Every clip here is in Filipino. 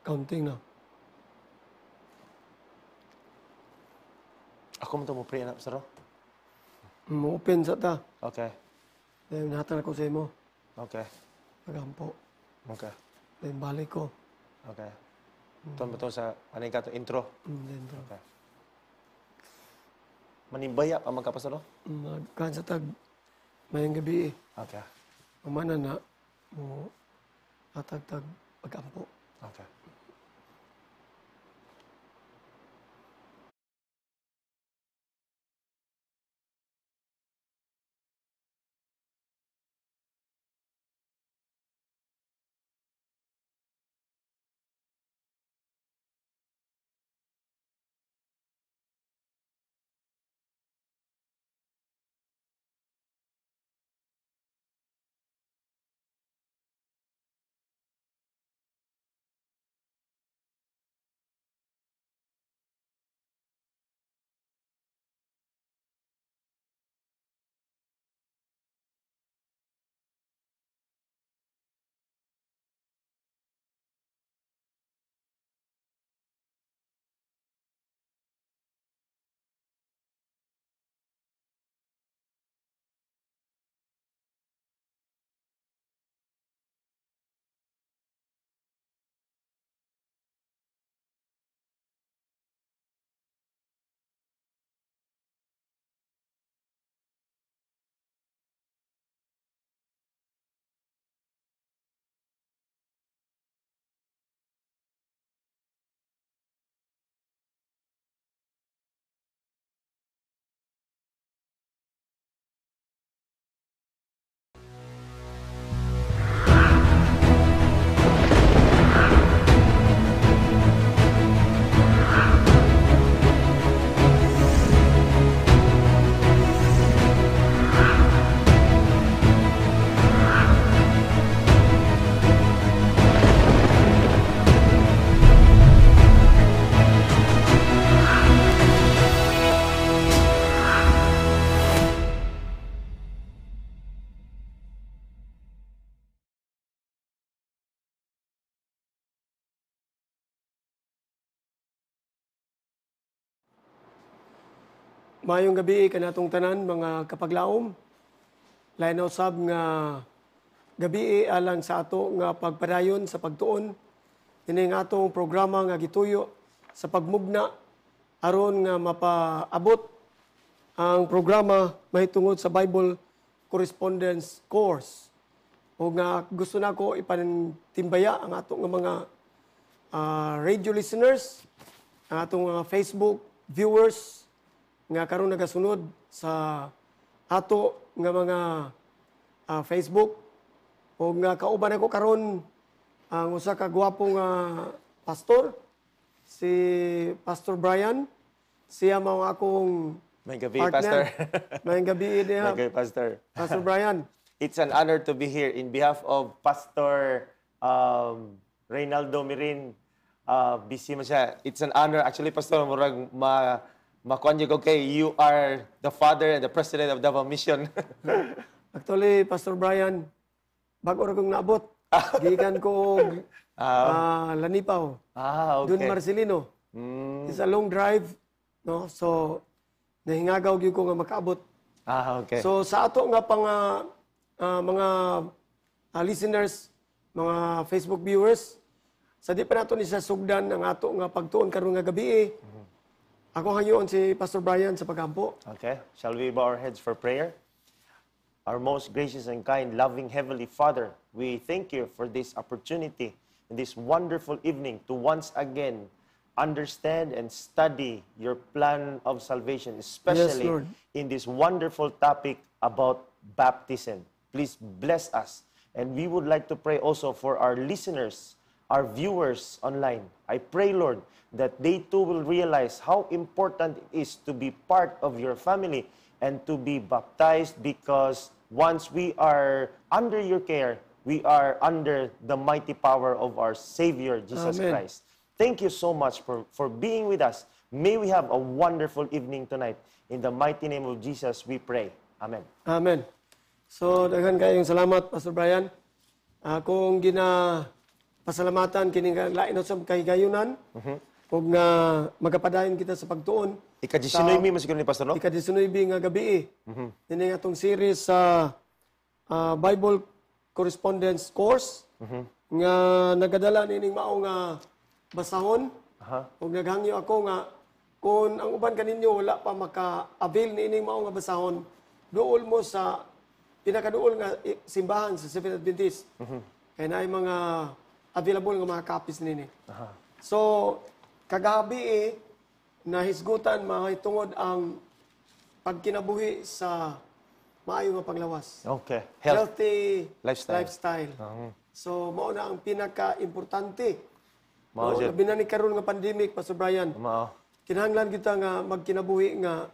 Counting na. Ako mo ito mo pre, anak, sir. oh. Open sa ta. Okay. Then na ko sa imo. Okay. Pagampo. Okay. Then balik ko. Okay. Ito mo sa, ano yung kato, intro. Mm, intro. to. Okay. Manimbaya pa magkapasar, oh? Magkaan sa tag. Mayang gabi eh. Okay. Umana na. Mo. Atag-tag. 干部啊，对。Mayong gabi kanatong tanan mga kapaglaom. Lain sab nga gabi alang sa ato nga pagparayon sa pagtuon. Ini nga atong programa nga gituyo sa pagmugna aron nga mapaabot ang programa mahitungod sa Bible Correspondence Course. O nga gusto na ko ipantimbaya ang atong mga uh, radio listeners, ang atong mga Facebook viewers, nga karon nagasunod sa ato nga mga uh, Facebook o nga kauban ako karon ang usa ka gwapo nga pastor si Pastor Brian siya mao akong may gabi partner. pastor may gabi niya eh, may gabi pastor Pastor Brian it's an honor to be here in behalf of Pastor um, Reynaldo Mirin uh, busy man siya it's an honor actually pastor murag ma makonjugal kay you are the father and the president of Davao Mission. Actually, Pastor Brian, bago ra kong naabot, gikan ko ah. ah, Lanipaw. Ah, okay. Dun Marcelino. Mm. It's a long drive, no? So nahingagaw gyud ko nga makaabot. Ah, okay. So sa ato nga pang ah, ah, mga ah, listeners, mga Facebook viewers, sa di pa nato ni sa sugdan ang ato nga pagtuon karon nga gabi eh, ako ngayon si Pastor Brian sa pagkampo. Okay. Shall we bow our heads for prayer? Our most gracious and kind, loving Heavenly Father, we thank you for this opportunity and this wonderful evening to once again understand and study your plan of salvation, especially yes, in this wonderful topic about baptism. Please bless us. And we would like to pray also for our listeners our viewers online. I pray, Lord, that they too will realize how important it is to be part of your family and to be baptized because once we are under your care, we are under the mighty power of our Savior, Jesus Amen. Christ. Thank you so much for, for being with us. May we have a wonderful evening tonight. In the mighty name of Jesus, we pray. Amen. Amen. So, daghan kayong salamat, Pastor Brian. Uh, kung gina pasalamatan kining lain sa kahigayunan. Mm-hmm. Ug nga magapadayon kita sa pagtuon. Ika-19 mi masiguro ni Pastor no? Ika-19 nga gabi. Mm-hmm. Ini nga series sa uh, uh, Bible Correspondence Course mm-hmm. nga nagadala nining mao nga basahon. Aha. Uh-huh. naghangyo ako nga kung ang uban kaninyo wala pa maka-avail niining mao nga basahon, duol mo sa pinakaduol nga simbahan sa Seventh Adventist. Mm-hmm. Kaya na ay mga available ng mga copies nini. Aha. So, kagabi eh, nahisgutan mga itungod ang pagkinabuhi sa maayo nga panglawas. Okay. Health. Healthy lifestyle. lifestyle. Uh-huh. So, mao na ang pinaka-importante. Mao no, labi na ni karon nga pandemic Pastor Brian. Mao. Kinahanglan kita nga magkinabuhi nga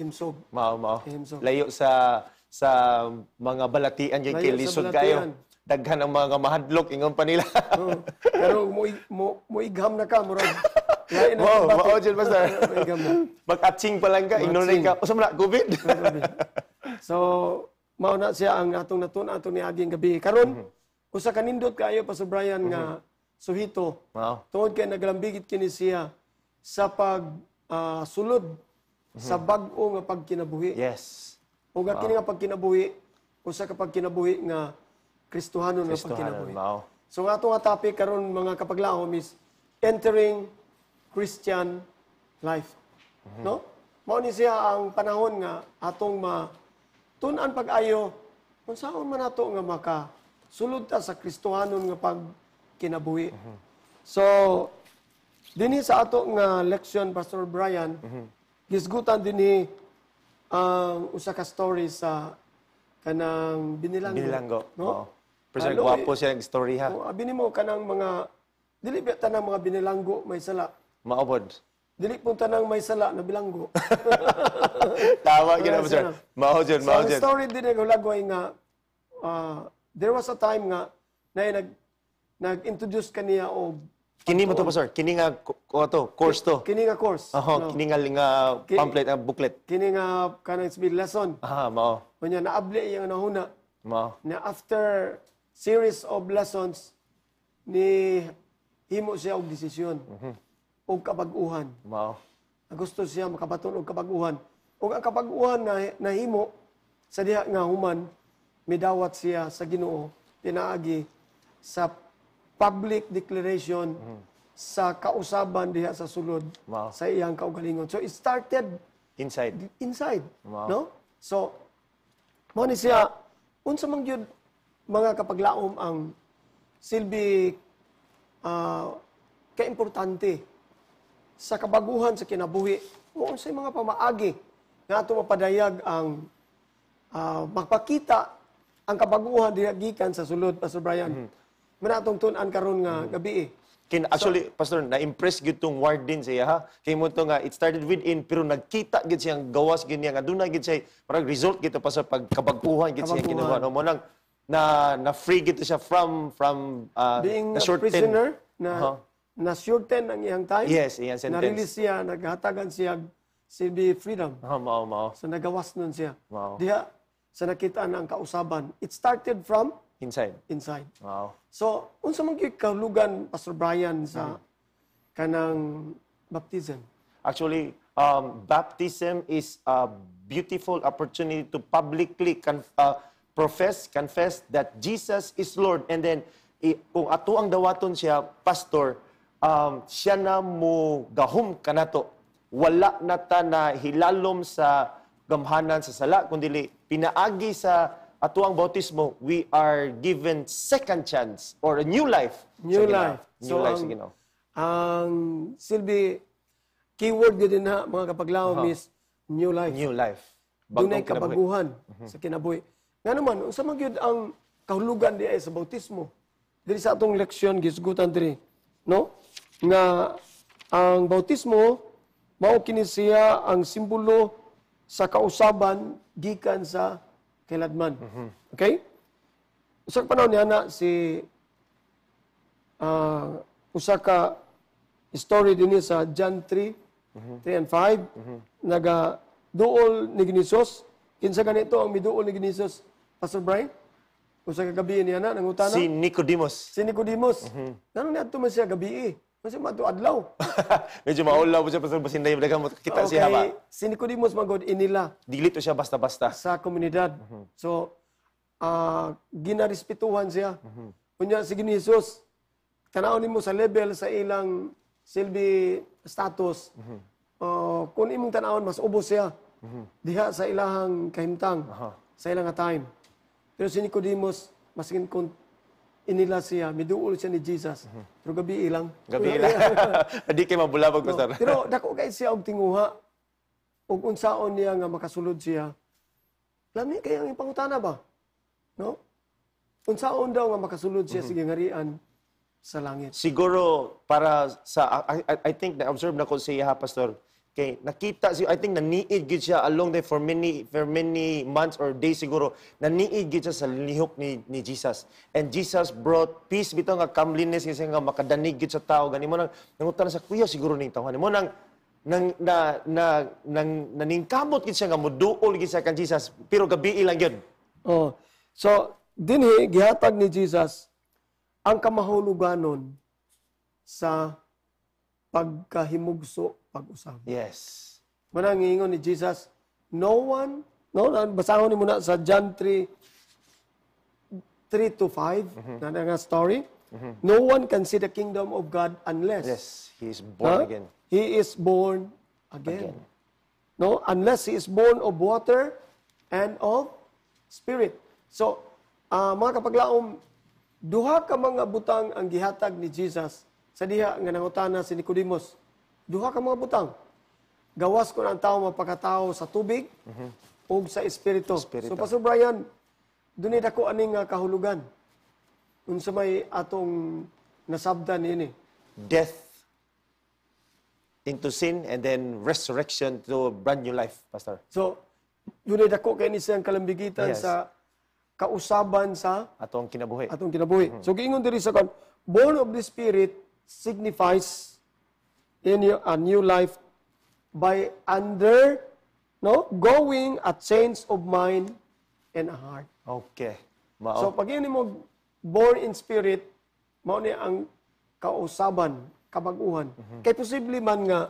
himsog. Mao, mao. Himsog. Layo sa sa mga balatian yung kay lisod kayo daghan ang mga mahadlok ingon pa nila. mm. Pero mo mo, mo igham na ka murag. Mo, mao basta. Mag-atching pa lang ka, ingon ka. Usa man COVID. so, mao na siya ang atong natun ato ni aging gabi. Karon, mm -hmm. usa kanindot kaayo pa sa Brian mm -hmm. nga mhm. suhito. Wow. Tungod kay naglambigit kini siya sa pag uh, sulod mm -hmm. sa bag-o nga pagkinabuhi. Yes. O wow. kini nga pagkinabuhi, usa ka pagkinabuhi nga Kristuhano nga pagkinabuhi. Mao. So ato nga topic karon mga kapaglahom is entering Christian life. Mm-hmm. No? Mao ni siya ang panahon nga atong ma tun-an pag-ayo kung saan man ato nga maka sulod ta sa Kristohanon nga pagkinabuhi. Mm-hmm. So dinhi sa ato nga leksyon Pastor Brian mm-hmm. gisgutan dinhi ang uh, usa ka story sa kanang binilanggo. Binilanggo. No? Oo. Pero sa gwapo eh. siya ang story ha. Oh, abi mo kanang mga dili ba tanang mga binilanggo may sala. Maobod. Dili po tanang may sala na bilanggo. Tama gyud mo sir. Mao jud, mao jud. story din ko lagoy eh, nga uh, there was a time nga na eh, nag nag-introduce kaniya og Kini mo to pa sir, kini nga ko to, course to. Kini nga course. Oho, no? kini nga linga pamphlet, ang ah, booklet. Kini nga kanang speed lesson. Aha, mao. Kunya naabli iyang nahuna. Mao. Na after series of lessons ni himo siya og desisyon mm-hmm. og kapag-uhan. Wow. Gusto siya makabaton og kapag-uhan. Og ang kapag-uhan na himo sa diha nga human midawat siya sa Ginoo pinaagi sa public declaration mm-hmm. sa kausaban diha sa sulod wow. sa iyang kaugalingon. So it started inside. Inside, wow. no? So mo ni siya unsa mang mga kapaglaom ang silbi uh, kaimportante sa kabaguhan sa kinabuhi mo sa mga pamaagi nga ato mapadayag ang uh, magpakita ang kabaguhan dihagikan sa sulod Pastor Brian. Mm-hmm. Manatong tunan karon nga mm-hmm. gabi. Eh. Kin actually so, pastor na impress gid tong warden siya ha. Kay mo to nga it started within pero nagkita gid siyang gawas gid niya nga aduna gid siya parang result gito pa sa pagkabaguhan gid siya ginawa no mo nang na na free gito siya from from uh, Being a short prisoner na Uh-huh. na short ten ang iyang time. Yes, iyang sentence. Na-release siya, naghatagan siya CB freedom. Ah, mao mao. So nagawas nun siya. Wow. Diha sa nakita na ang kausaban. It started from Inside. inside. Wow. So unsa man gyud kahulugan Pastor Brian sa mm-hmm. kanang baptism? Actually, um, baptism is a beautiful opportunity to publicly con- uh, profess, confess that Jesus is Lord. And then, kung ato ang dawaton siya, pastor, um, siya na mo gahom kanato. Wala na ta na hilalom sa gamhanan sa sala, kundi pinaagi sa ato ang bautismo, we are given second chance or a new life. New sa life. Ginaw. New so, life ang, sa Ginaw. Ang silbi, keyword yun din ha, mga kapaglaom uh-huh. is new life. New life. Doon ay kabaguhan uh sa kinabuhi. Nga naman, unsa man gyud ang kahulugan di ay sa bautismo? Diri sa atong leksyon gisgutan diri, no? Nga ang bautismo mao kini siya ang simbolo sa kausaban gikan sa kailadman. Mhm. Okay? Usa ka panahon niya na si uh, usa ka story din sa John 3, mm 3 and 5, mm-hmm. naga duol ni Ginisos Kinsa ganito ang miduol ni Ginisos, Pastor Brian? Kung sa kagabi niya na, nangutana? Si Nicodemus. Si Nicodemus. Mm-hmm. Nanong niya man siya gabi eh. Kasi mato adlaw. Medyo maulaw po siya, Pastor Basin na yung dagamot. Kita okay. siya ba? Si Nicodemus magod inila. Dilito siya basta-basta. Sa komunidad. Mm-hmm. So, uh, ginarespetuhan siya. Mm-hmm. Kunya, si Ginisos, tanaw mo sa level sa ilang silbi status. Mm-hmm. Uh, kung imong tanawon mas ubos siya diha sa ilahang kahimtang, Aha. sa ilang time. Pero si Nicodemus, maskin kung inila siya, miduol siya ni Jesus. Mhm. Pero gabi ilang. Gabi ilang. Hindi kayo mabulabag ko, sir. Pero dako kay siya og tinguha, ug unsaon niya nga makasulod siya. Lami kay ang ipangutana ba? No? Unsaon daw nga makasulod siya mm -hmm. sige ngarian sa langit. Siguro para sa I, I, I think na observe na ko siya pastor Kay nakita si I think naniid gid siya along the for many for many months or days siguro naniid gid siya sa lihok ni, ni Jesus. And Jesus brought peace bitaw nga calmness kasi nga makadanig gid sa tao ganimo nang nangutan sa kuya siguro ning tawhan mo nang nang na, na nang naningkamot gid siya nga moduol gid siya kan Jesus pero gabi lang gyud. Oh. So dinhi gihatag ni Jesus ang kamahuluganon sa pagkahimugso pag-usab. Yes. Manang ingon ni Jesus, no one, no, basahon ni muna sa John 3, 3 to 5, mm-hmm. na nga story. Mm-hmm. No one can see the kingdom of God unless yes, he is born huh? again. He is born again. again. No, unless he is born of water and of spirit. So, uh, mga kapaglaom, duha ka mga butang ang gihatag ni Jesus sa diha nga nangutana si Nicodemus duha ka mga butang. Gawas ko ang tao mapakatao sa tubig mm-hmm. o sa espiritu. espiritu. So, Pastor Brian, dunay dako aning uh, kahulugan. Unsa may atong nasabdan ini. Death into sin and then resurrection to a brand new life, Pastor. So, dunay dako kay ni siyang kalambigitan yes. sa kausaban sa atong kinabuhi. Atong kinabuhi. Mm-hmm. So giingon diri sa kon born of the spirit signifies in your, a new life by under no going a change of mind and a heart. Okay. Mao. So pag ini mo born in spirit, mao ni ang kausaban, kabaguhan. Mm-hmm. Kay posible man nga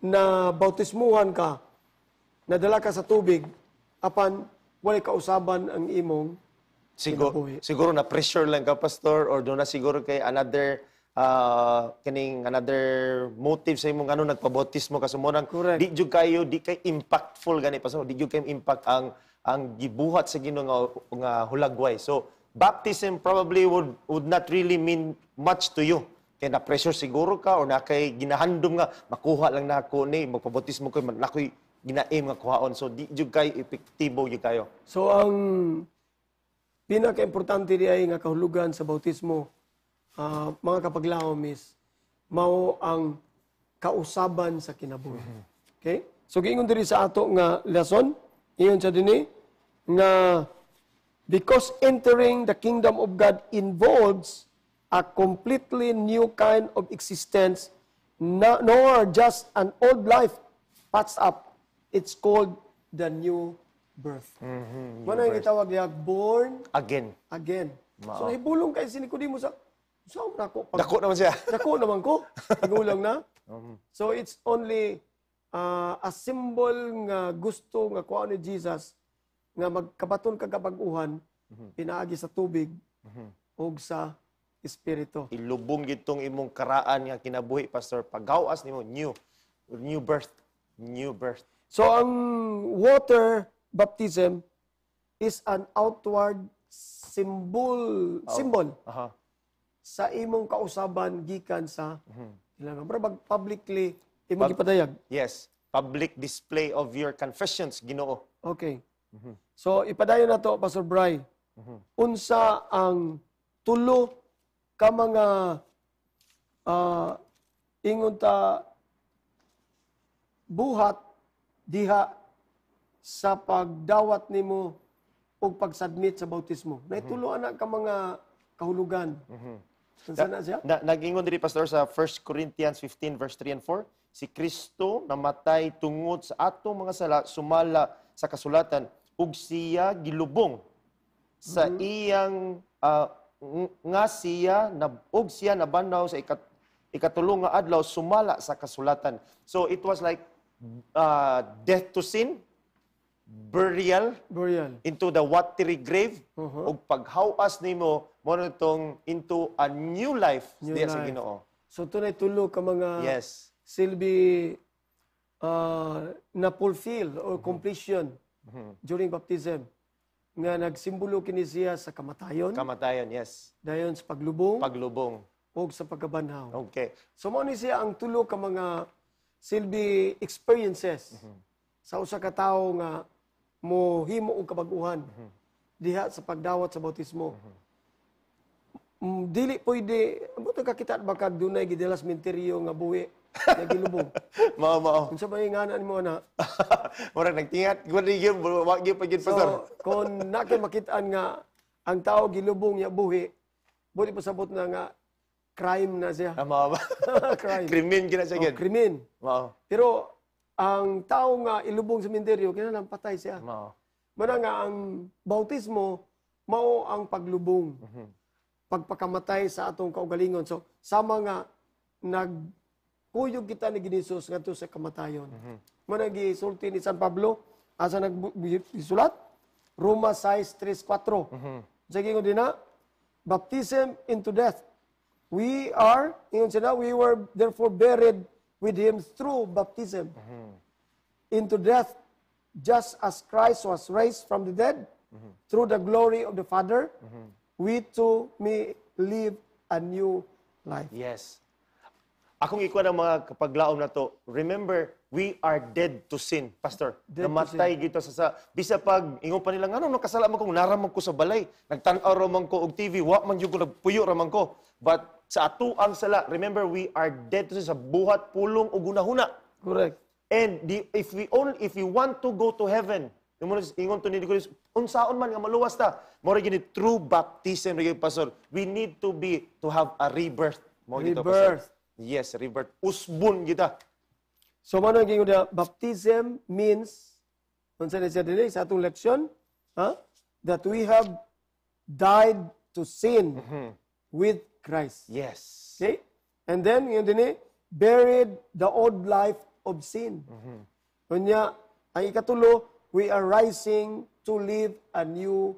na bautismuhan ka, nadala ka sa tubig, apan walay kausaban ang imong Siguro, siguro na pressure lang ka pastor or do na siguro kay another uh, kining another motive sa imong ano nagpabautismo ka sumonang Correct. di jud kayo di kay impactful gani pa so di jud kay impact ang ang gibuhat sa Ginoo nga, nga hulagway so baptism probably would would not really mean much to you kay na pressure siguro ka or na kay ginahandom nga makuha lang nako ni magpabautismo ko man ginaim nga kuhaon so di jud kay epektibo gyud kayo so ang pinaka-importante di nga kahulugan sa bautismo uh, mga kapaglaom is, mao ang kausaban sa kinabuhi. Mm-hmm. Okay? So, giingon diri sa ato nga lesson, iyon sa dini, nga because entering the kingdom of God involves a completely new kind of existence, no, nor just an old life puts up. It's called the new birth. Mm-hmm, ano yung itawag niya? Born again. Again. Mao. So, nahibulong kayo sinikudi mo ah. sa Sobra ko. Pag, Dako naman siya. Dako naman ko. Nagulang na. Um. So it's only uh, a symbol nga gusto nga kuha ni Jesus nga magkabaton kagabaguhan mm pinaagi sa tubig mm sa espiritu. Ilubong gitong imong karaan nga kinabuhi pastor pagawas nimo new new birth new birth. So ang water baptism is an outward symbol oh. symbol. Uh-huh sa imong kausaban gikan sa mhm. ilang pero bag publicly imong Pub- gipadayag. Yes, public display of your confessions Ginoo. Okay. Mm-hmm. So ipadayon nato Pastor Bry. Mm-hmm. Unsa ang tulo ka mga uh, ingon ta buhat diha sa pagdawat nimo pag-submit sa bautismo. Naitulo mhm. mm-hmm. anak ka mga kahulugan. Mm-hmm. Saan na Na, nagingon diri pastor sa 1 Corinthians 15 verse 3 and 4, si Kristo namatay tungod sa atong mga sala sumala sa kasulatan ug siya gilubong sa mm-hmm. iyang uh, nga siya na og siya nabanaw sa ikat, ikatulong nga adlaw sumala sa kasulatan. So it was like uh, death to sin burial, burial. into the watery grave uh-huh. ug paghawas nimo mo nitong into a new life new diya life. sa Ginoo. So tunay tulo ka mga yes. silbi uh, na fulfill or mm-hmm. completion mm-hmm. during baptism nga nagsimbolo kini siya sa kamatayon. Kamatayon, yes. Dayon sa paglubong. Paglubong. O sa pagkabanhaw. Okay. So mao ni siya ang tulo ka mga silbi experiences mm-hmm. sa usa ka tawo nga mohimo og kabaguhan mm diha sa pagdawat sa bautismo. Mm, dili pwede, buto ka kita ba kag dunay gidalas minteryo nga buwi nga gilubog. mao mao. Unsa ba ingana nimo na? Mura nagtingat gud ni gyud wa gyud pa pastor. So, kon na kay an nga ang tao gilubong ya buhi, buti pasabot na nga crime na siya. Ah, mao ba? crime. Krimen gina siya oh, gyud. Oh, krimen. Mao. Pero ang tao nga ilubong sa minderyo, kinalang patay siya. Mao. Mara nga, ang bautismo, mao ang paglubong. Mm-hmm. Pagpakamatay sa atong kaugalingon. So, sama nga, nagkuyog kita ni Ginisos nga sa kamatayon. Mm-hmm. Managi ni San Pablo, asa nagsulat? Roma 6.3.4. Mm-hmm. Sige ko din na, baptism into death. We are, ingon sila, we were therefore buried with him through baptism mm-hmm. into death, just as Christ was raised from the dead mm-hmm. through the glory of the Father, mm-hmm. we too may live a new life. Yes. Akong ikaw ng mga kapaglaom na to, remember, we are dead to sin, Pastor. Dead Namatay gito sa sa. Bisa pag, ingon pa nila, ano, nakasalaman kong naramang ko sa balay. Nagtanaw raman ko og TV, wa man yung ko, nagpuyo raman ko. But sa atuang sala. Remember, we are dead sa buhat, pulong, o gunahuna. Correct. And the, if we only, if we want to go to heaven, ingon to ni Nicolas, unsaon man nga maluwas ta, mo gini true baptism rin pastor. We need to be to have a rebirth. Mo rebirth. Dito, yes, rebirth. Usbun kita. So man ang gingon baptism means unsa ni siya dinhi sa atong leksyon, ha? Huh? That we have died to sin. Mm -hmm with Christ. Yes. Okay? And then, yun din eh, buried the old life of sin. Mm-hmm. Kunya, ang ikatulo, we are rising to live a new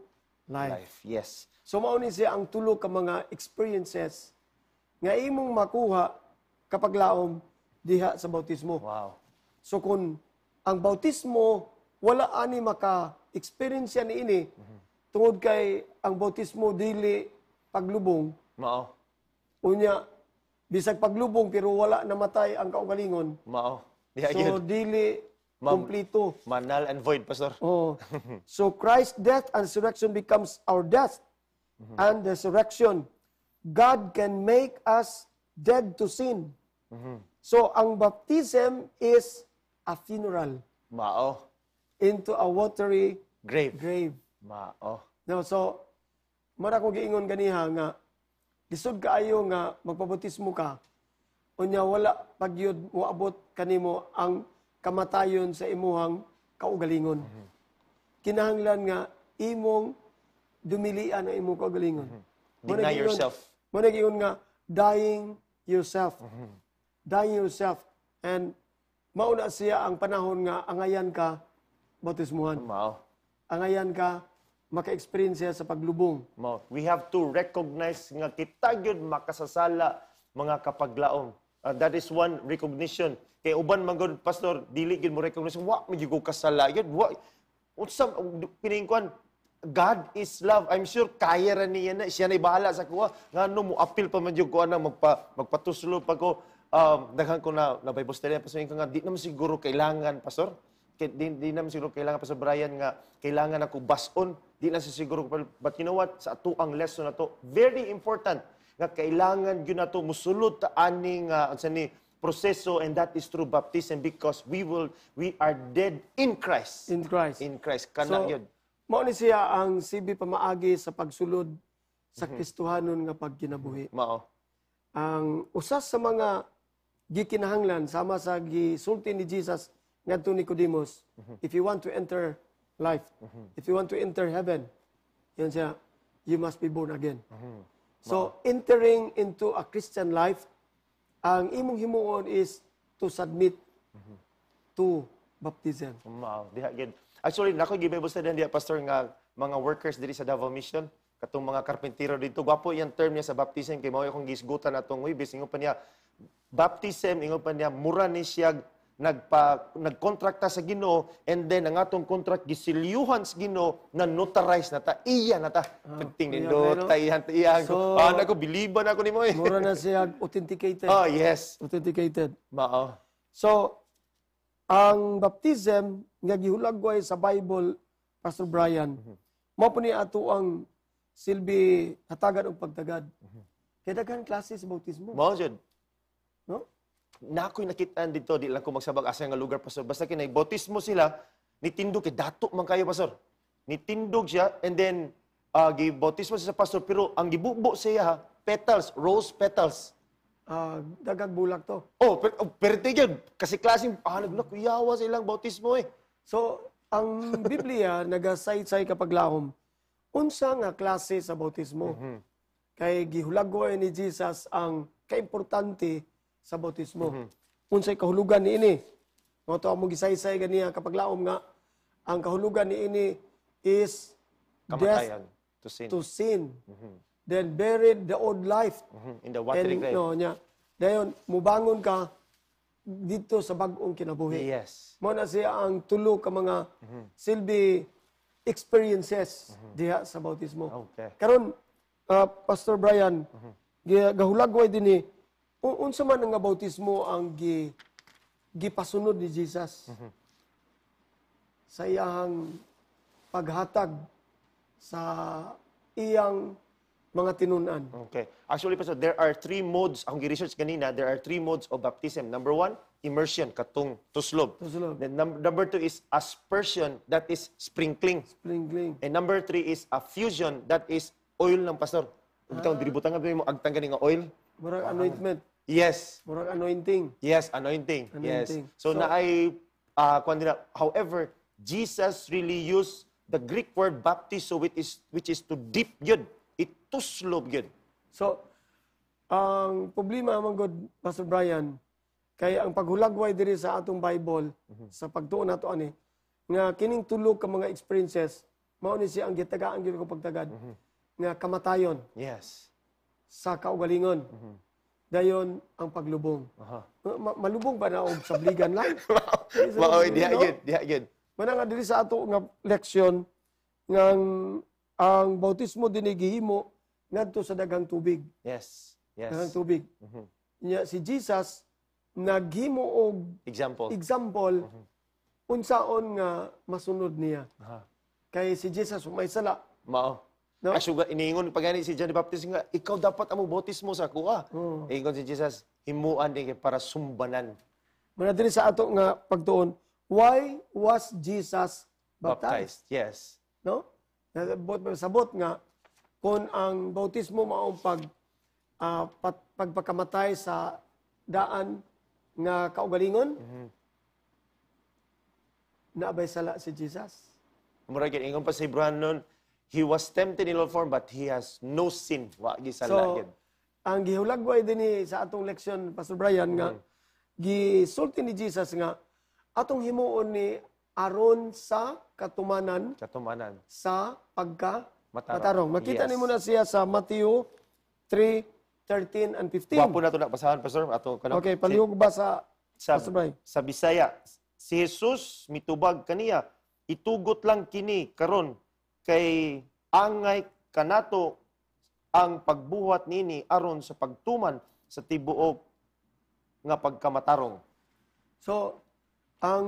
life. life. Yes. So, mauni siya ang tulo ka mga experiences nga imong makuha kapag laom diha sa bautismo. Wow. So, kung ang bautismo, wala ani maka-experience yan ini, mm-hmm. tungod kay ang bautismo dili paglubong. Mao. Unya, bisag paglubong pero wala namatay ang kaugalingon. Mao. Yeah, so, yun. dili kumplito. Manal and void, Pastor. Oh. so, Christ death and resurrection becomes our death mm -hmm. and resurrection. God can make us dead to sin. Mm -hmm. So, ang baptism is a funeral. Mao. Into a watery grave. Grave. Mao. No, so, mara ko giingon ganiha nga lisod kaayo nga magpabautismo ka unya wala pagyud moabot kanimo ang kamatayon sa imuhang kaugalingon. Mm-hmm. Kinahanglan nga imong dumilian ang imong kaugalingon. Mm-hmm. Deny Muna yourself. Muna nga dying yourself. Mm-hmm. Dying yourself and mauna siya ang panahon nga angayan ka bautismuhan Wow. Angayan ka maka-experience sa paglubong. Mo, we have to recognize nga kita gyud makasasala mga kapaglaom. Uh, that is one recognition. Kay uban man gud pastor dili gyud mo recognize wa mi gyud kasala gyud wa unsa kiningkuan God is love. I'm sure kaya ra niya na siya na bahala sa kuha. Ngano mo apil pa man jud ko ana magpa magpatuslo pa ko um, daghan ko na na nabaybostelan pa sa nga di na siguro kailangan pastor di, di naman siguro kailangan pa sa Brian nga, kailangan ako bason. Di na siguro ko But you know what? Sa ato ang lesson na to, very important nga kailangan yun na to musulod ta aning uh, ni proseso and that is through baptism because we will we are dead in Christ. In Christ. In Christ kana so, yun. Mao ni siya ang sibi pamaagi sa pagsulod sa mhm. Kristohanon nga pagkinabuhi. Mao. Ang usas sa mga gikinahanglan sama sa gisulti ni Jesus ngadto Nicodemus, mhm. if you want to enter life, mhm. if you want to enter heaven, yun siya, you must be born again. Mhm. So, entering into a Christian life, ang imong himuon is to submit to baptism. Mao, diha gid. Actually, nako gibibo sa diha pastor nga mga workers diri sa Davao Mission, katong mga karpentero dito, gwapo yung term niya sa baptism kay mao akong gisgutan atong wibis ingon pa niya baptism ingon pa niya mura ni siya nagpa, nagkontrakta sa Ginoo and then ang atong contract gisilyuhan sa Ginoo na notarize na ta iya na ta oh, ah, tingin do tayan tayan so, ah nako biliban ako nimo eh mura na siya authenticated oh yes authenticated mao so ang baptism nga gihulagway sa Bible Pastor Brian mm-hmm. mao ni ato ang silbi hatagan og pagtagad mm-hmm. kay daghan klase sa bautismo mao jud no na ako'y nakitaan dito, di lang ko magsabag asa nga lugar, Pastor. Basta kinay, bautismo sila, nitindog kay dato man kayo, Pastor. Nitindog siya, and then, uh, gibautismo siya sa Pastor, pero ang gibubo siya, ha, petals, rose petals. Uh, ah, dagag bulak to. Oh, per, oh perte yun. Kasi klaseng, ah, nagkuyawa sa ilang bautismo eh. So, ang Biblia, nagasay-say kapag lahom, unsa nga klase sa bautismo. Mm-hmm. Kay gihulagwa ni Jesus ang kaimportante importante sa bautismo. Mm-hmm. Unsay kahulugan ni ini? Mga to mong gisaysay ganiya kapag laom nga ang kahulugan ni ini is Kamatayan, death to sin. To sin. Mm-hmm. Then buried the old life. Mm-hmm. In the watery grave. No, niya. Dayon, mubangon ka dito sa bagong kinabuhi. Yes. Mo na siya ang tulo ka mga mm-hmm. silbi experiences mm-hmm. diha sa bautismo. Okay. Karon uh, Pastor Brian, mm-hmm. gahulagway din ni Un unsa man nga bautismo ang gi gipasunod ni Jesus mm -hmm. sa iyang paghatag sa iyang mga tinunan. Okay. Actually, Pastor, there are three modes, akong gi-research kanina, there are three modes of baptism. Number one, immersion, katong tuslob. Tuslob. Then num number two is aspersion, that is sprinkling. Sprinkling. And number three is affusion, that is oil ng Pastor. Ah. Bitaw, diributan nga mo, agtang ganing oil. Murag Parang, anointment. Yes. Murag anointing. Yes, anointing. anointing. Yes. So, so naay uh, however, Jesus really used the Greek word baptizo which is which is to dip yun. Ituslob yun. So ang problema among god Pastor Brian kay ang paghulagway diri sa atong Bible mm-hmm. sa pagtuon nato ani nga kining tulog ka mga experiences mao ni siya ang gitagaan gyud kong pagtagad mm-hmm. nga kamatayon. Yes sa kaugalingon. Mm-hmm. Dayon ang paglubong. Aha. malubong ba na og sabligan lang? Mao diha gyud, diha gyud. Manang diri sa ato nga leksyon ngang ang bautismo dinigihimo ngadto sa dagang tubig. Yes. Yes. Dagang tubig. Mm-hmm. Nya si Jesus naghimo og example. Example mm-hmm. unsaon nga masunod niya. Aha. Kay si Jesus umay sala. Mao. No? Asuga, iniingon pa gani si John the Baptist nga, ikaw dapat ang mo sa kuha. Ah. Mm. Ingon si Jesus, himuan din para sumbanan. Muna din sa ato nga pagtuon, why was Jesus baptized? baptized yes. No? Sabot, sabot nga, kung ang bautismo maong pag, uh, pat, pagpakamatay sa daan nga kaugalingon, mm-hmm. naabay sala si Jesus. Mura, ingon pa si Bruhan noon, He was tempted in all form, but he has no sin. Wagi sa So, lagid. ang gihulagway din sa atong leksyon, Pastor Brian, nga, mm-hmm. gisulti ni Jesus nga, atong himuon ni aron sa katumanan Katumanan. sa pagka Matarong. matarong. Makita Yes. nimo na siya sa Matthew 3:13 and 15. Wapo na ito na pasahan, Pastor. Ato, kanang- Okay, palihog ba sa sa, Pastor Brian. sa Bisaya, si Jesus mitubag kaniya, itugot lang kini karon kay angay kanato ang pagbuhat nini aron sa pagtuman sa tibuok nga pagkamatarong. So, ang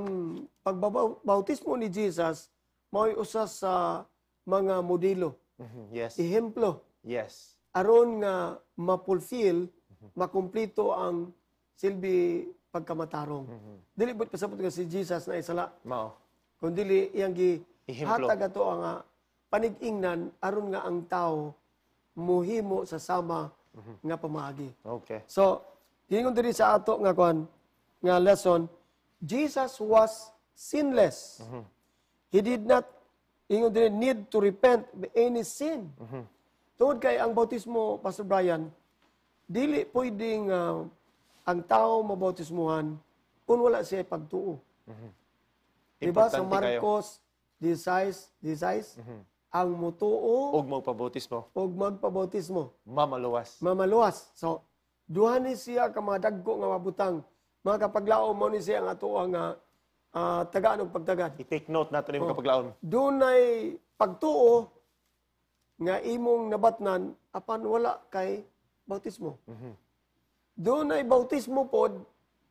pagbautismo ni Jesus mao'y usa sa mga modelo. Mm-hmm, yes. Ehemplo. Yes. Aron nga mapulfill, makumpleto ang silbi pagkamatarong. Mm-hmm. Dili ba't pasabot nga si Jesus na isala? Mao. Kung dili, iyang gi hatag ato ang panig-ingnan aron nga ang tao muhimo sa sama nga pamaagi. Okay. So, hingon diri sa ato nga kuan nga lesson, Jesus was sinless. Mm-hmm. He did not ingon diri need to repent any sin. Mm-hmm. Tungod kay ang bautismo, Pastor Brian, dili pwedeng uh, ang tao mabautismuhan kung wala siya pagtuo. Mm-hmm. Diba sa Marcos 16, size, mm-hmm ang mutuo og magpabotismo. og magpabotismo. Mamaluwas. Mamaluwas. So, duha ni siya ka mga dagko nga mabutang. Makapaglaom mo ni siya ang ato ang uh, tagaan og pagtagad. I-take note nato nimo oh. kapaglaom. Dunay pagtuo nga imong nabatnan apan wala kay bautismo. Mm-hmm. Dunay bautismo pod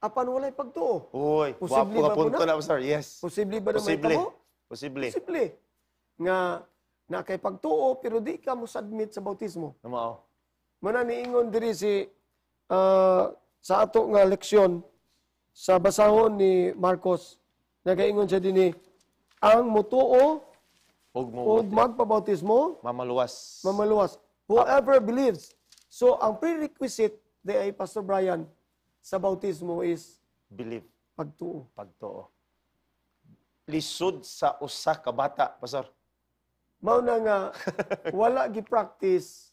apan walay pagtuo. oy posible ba punto na, na sir? Yes. Posible ba na Posible. Posible. Posible. Nga na kay pagtuo pero di ka mo submit sa bautismo. Namao. Muna niingon diri si uh, sa ato nga leksyon sa basahon ni Marcos nagaingon siya dinhi ang mutuo og og magpabautismo mamaluwas. Mamaluwas. Whoever believes. So ang prerequisite di ay Pastor Brian sa bautismo is believe. Pagtuo. Pagtuo. Lisod sa usa ka bata, Pastor Mao na nga wala gi-practice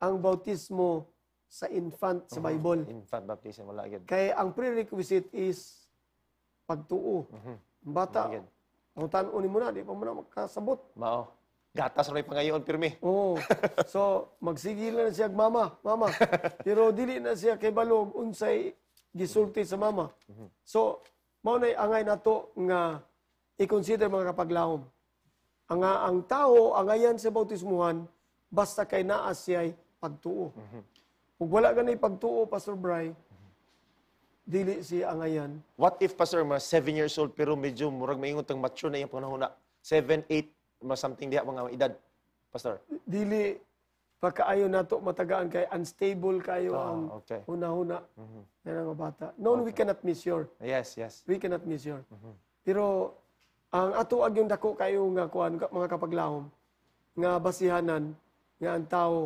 ang bautismo sa infant sa mhm. Bible. Infant baptism wala gyud. Kay ang prerequisite is pagtuo. mm Bata. Ang tan-o ni mo di pa mo na makasabot. Mao. Gatas rin pangayon, pirmi. Oo. so, magsigil na siya, mama, mama. Pero dili na siya kay Balog, unsay gisulti sa mama. Mhm. So, mao na angay nato nga i-consider mga kapaglawom. Ang, ang tao, ang ayan sa bautismuhan, basta kay naa siya'y pagtuo. mm Kung wala ganay pagtuo, Pastor Bray, dili siya ang ayan. What if, Pastor, mga 7 years old, pero medyo murag maingot ang mature na iyang panahon na, 7, 8, mga something diha, mga edad, Pastor? Dili, pagkaayo nato matagaan kay unstable kayo oh, ang okay. una-una mm-hmm. ng mga bata. No, okay. we cannot miss measure. Yes, yes. We cannot measure. Mm-hmm. Pero ang atuag yung dako kayo nga kuan mga kapaglahom nga basihanan nga ang tao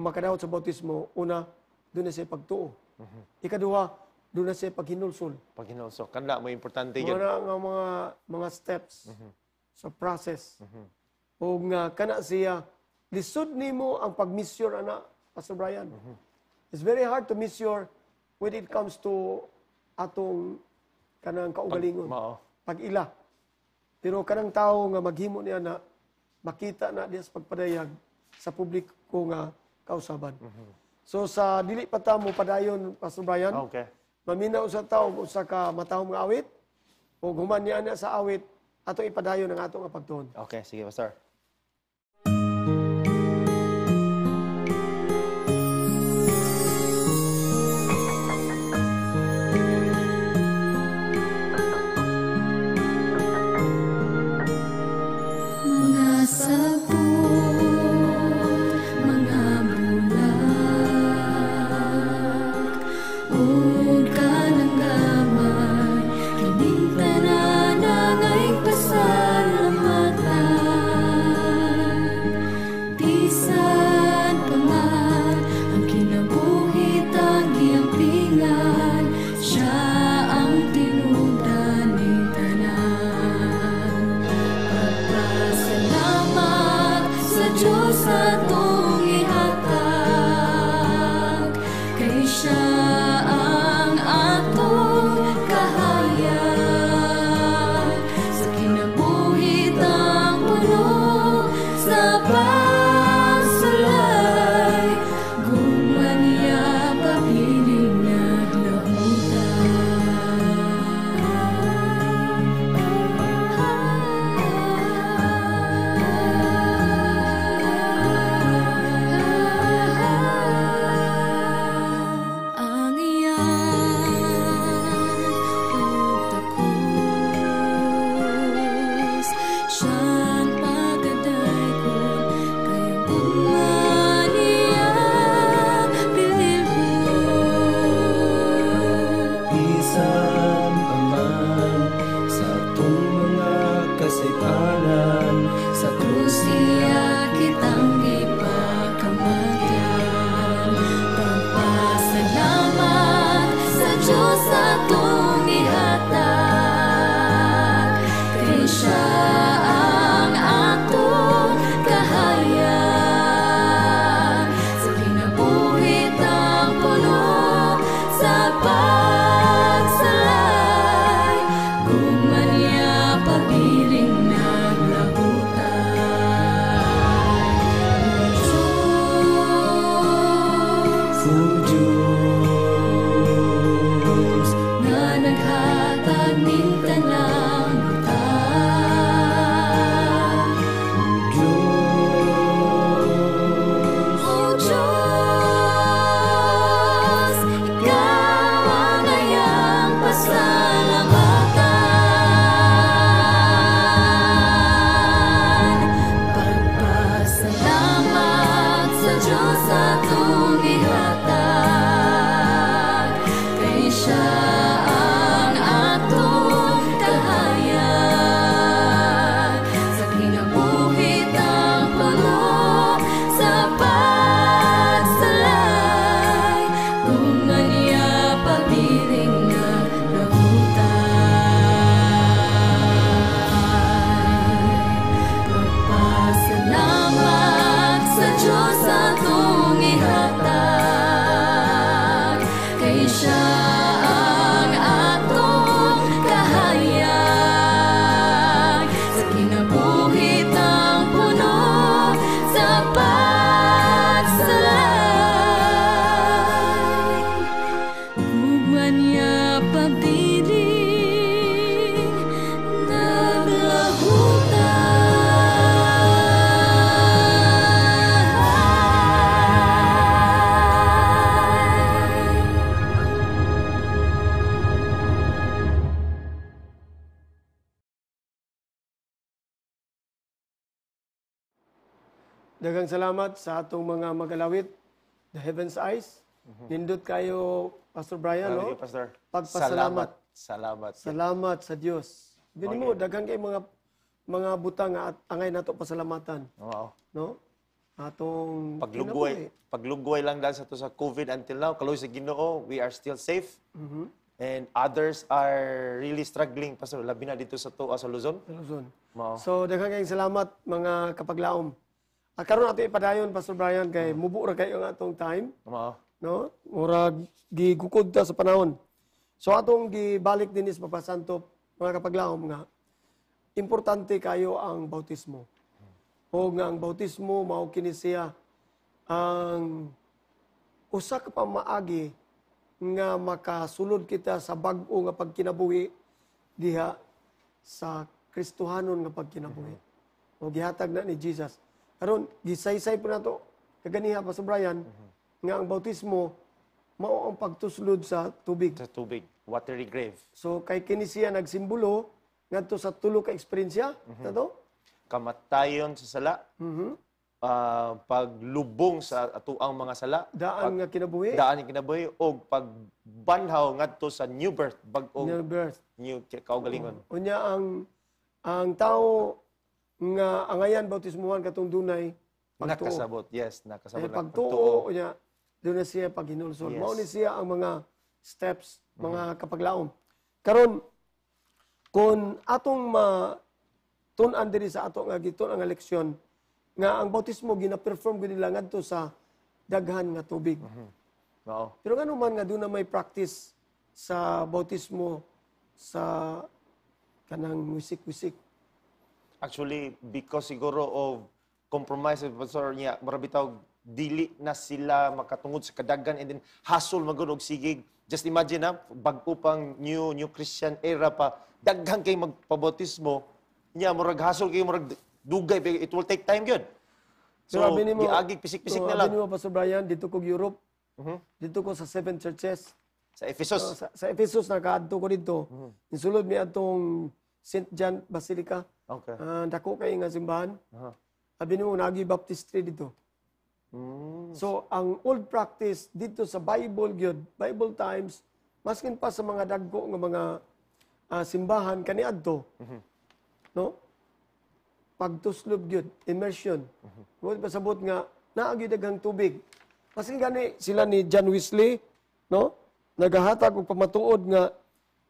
makadawat sa bautismo una doon na siya pagtuo. Mm-hmm. Ikaduha doon na siya paghinulsol. Paghinulsol kanda mo importante yun. Mga nga mga mga steps mm-hmm. sa process. Mm-hmm. O nga kana siya lisod nimo ang pagmeasure ana Pastor Brian. Mm-hmm. It's very hard to measure when it comes to atong kanang kaugalingon. Pag, pag-ila. Pero kanang tao nga maghimo niya na makita na diya sa pagpadayag sa publiko nga kausaban. Mm-hmm. So sa dili pa mo padayon Pastor Brian. Okay. Maminaw sa tao usa ka matahom nga awit o guman niya na sa awit ato ipadayon ang ato nga pagtuon. Okay, sige Pastor. Daghang salamat sa atong mga magalawit, the heaven's eyes. mm Nindot kayo, Pastor Brian, no? You, Pastor. Pagpasalamat. Salamat. Salamat, sa Dios. Gani okay. mo daghan kay mga mga butang at angay nato pasalamatan. Wow. No? Atong paglugway, eh. paglugway lang dahil sa to sa COVID until now, kaloy Ginoo, we are still safe. Mm-hmm. And others are really struggling, Pastor, labi na dito sa to sa Luzon. Luzon. Wow. So, daghan salamat mga kapaglaom. At karon ato ipadayon Pastor Brian kay mm. mubo ra kayo ang atong time. Tama. No? Murag gigukod ta sa panahon. So atong gibalik din is Papa Santo mga kapaglaom nga importante kayo ang bautismo. O nga ang bautismo mao kini siya ang usa ka pamaagi nga makasulod kita sa bag-o nga pagkinabuhi diha sa Kristohanon nga pagkinabuhi. Mm. O gihatag na ni Jesus aron gisaysay po nato kaganiha pa sa Brian mm-hmm. nga ang bautismo mao ang pagtuslod sa tubig sa tubig watery grave so kay kini siya nagsimbolo ngadto sa tulo ka eksperyensya mm-hmm. nato kamatayon sa sala mm-hmm. uh, paglubong sa atuang mga sala daan pag, nga kinabuhi daan nga kinabuhi og pagbanhaw ngadto sa new birth bag-ong new birth new kaugalingon mm unya ang ang tao nga angayan bautismuhan katong dunay pagtuo. Nakasabot, yes, nakasabot. Eh, pagtuo, pagtuo. Niya, doon na siya paghinulsol. Yes. Mao siya ang mga steps, mhm. mga mm-hmm. kapaglaom. Karon kung atong ma tun-an sa ato nga giton ang eleksyon nga ang bautismo gina-perform gud nila ngadto sa daghan nga tubig. Mm-hmm. Oo. Pero ngano man nga doon na may practice sa bautismo sa kanang wisik-wisik Actually, because siguro of compromise eh, sa pastor niya, marabitaw, dili na sila makatungod sa kadagan and then hassle magud og sigig. Just imagine na bag pang new new Christian era pa daghan kay magpabautismo niya murag hassle kay murag dugay it will take time gyud. So, so ni mo, giagig pisik-pisik so, na lang. Abi mo Pastor Brian dito ko Europe. Mm-hmm. Dito ko sa seven churches. Sa Ephesus. Uh, sa, sa Ephesus nakaadto ko dito. Mm-hmm. Insulod mi atong St. John Basilica. Okay. Uh, dako kay nga simbahan. Uh-huh. Abi nimo nagi baptistry dito. Mm. So ang old practice dito sa Bible gyud, Bible times maskin pa sa mga dagko nga mga uh, simbahan kaniadto. Mm-hmm. No? Pagtuslob gyud, immersion. Mm-hmm. pasabot nga naagi daghang tubig. Kasi gani sila ni John Wesley, no? Nagahatag og pamatuod nga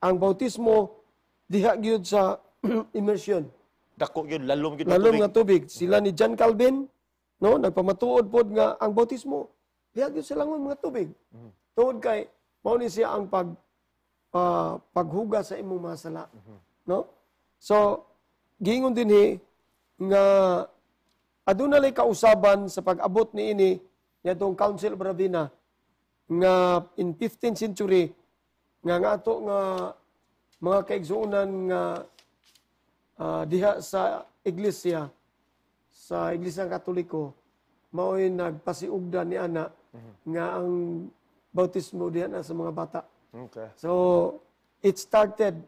ang bautismo diha gyud sa immersion. Dako yun, lalom yun. Lalom nga tubig. Sila ni John Calvin, no, nagpamatuod pod nga ang bautismo. Biyag yun sila mga tubig. Mm-hmm. Tuod kay, mauni siya ang pag, uh, paghuga sa imong masala. Mm-hmm. No? So, gingon din he, nga adunalay kausaban sa pag-abot ni ini niya Council of Ravenna nga in 15th century nga nga ato nga mga kaigsuunan nga uh, diha sa iglesia sa iglesia katoliko mao'y nagpasiugda ni ana mm-hmm. nga ang bautismo diha na sa mga bata. Okay. So it started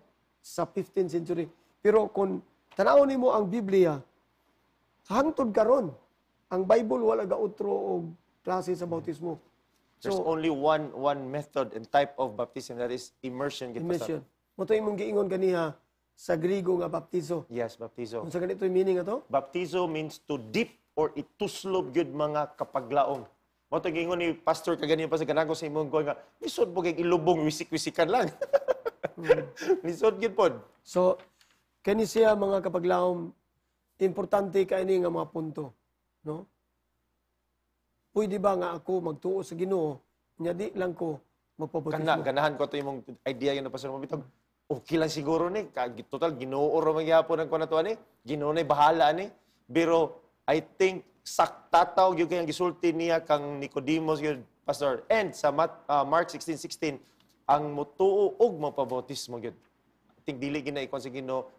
sa 15th century. Pero kung tanaw nimo ang Biblia hangtod karon ang Bible wala ga utro og klase sa mhm. bautismo. Mm-hmm. There's so, only one one method and type of baptism that is immersion gid Immersion. Mo imong giingon ganiha sa Grigo nga baptizo. Yes, baptizo. Unsa sa ganito yung meaning ato? Baptizo means to dip or ituslob gyud mga kapaglaom. Mo to ni pastor kaganiyo pa sa ganago sa imong ko nga lisod mo kay ilubong wisik-wisikan lang. misod hmm. gyud pod. So kani siya mga kapaglaom importante ka ini nga mga punto, no? Pwede ba nga ako magtuo sa Ginoo nya di lang ko magpabautismo? Kana ganahan ko to imong idea yun na pastor mo bitog okay lang siguro ni. Eh. Total, ginoo ra magyapon ang kwanatuan ani Ginoo na eh, bahala ni. Pero I think saktataw yung kayang gisulti niya kang Nicodemus yun, Pastor. And sa Mat, ah, Mark 16.16, ang mutuo og mapabautismo yun. I think dili gina ikon sa